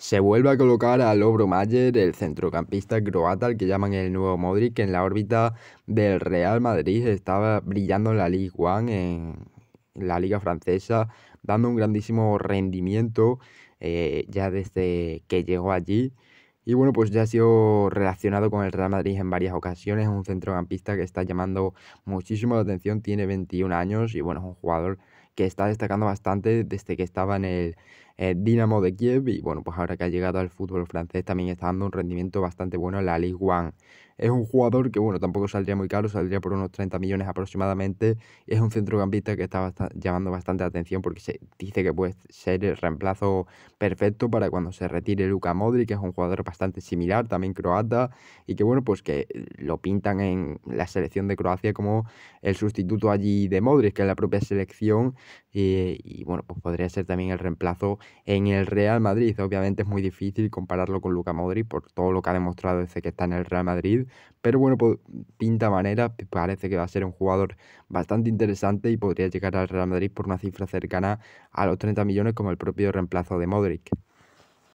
Se vuelve a colocar a Lobro Mayer, el centrocampista croata, al que llaman el nuevo Modric, que en la órbita del Real Madrid estaba brillando en la Ligue 1, en la Liga Francesa, dando un grandísimo rendimiento eh, ya desde que llegó allí. Y bueno, pues ya ha sido relacionado con el Real Madrid en varias ocasiones, un centrocampista que está llamando muchísimo la atención, tiene 21 años y bueno, es un jugador que está destacando bastante desde que estaba en el eh, Dinamo de Kiev y bueno, pues ahora que ha llegado al fútbol francés también está dando un rendimiento bastante bueno en la Ligue 1. Es un jugador que bueno, tampoco saldría muy caro, saldría por unos 30 millones aproximadamente. Es un centrocampista que está llamando bastante atención porque se dice que puede ser el reemplazo perfecto para cuando se retire Luka Modric, que es un jugador bastante similar, también croata, y que bueno, pues que lo pintan en la selección de Croacia como el sustituto allí de Modric, que es la propia selección, y, eh, y bueno, pues podría ser también el reemplazo en el Real Madrid, obviamente es muy difícil compararlo con Luca Modric por todo lo que ha demostrado desde que está en el Real Madrid, pero bueno, pinta manera, parece que va a ser un jugador bastante interesante y podría llegar al Real Madrid por una cifra cercana a los 30 millones como el propio reemplazo de Modric.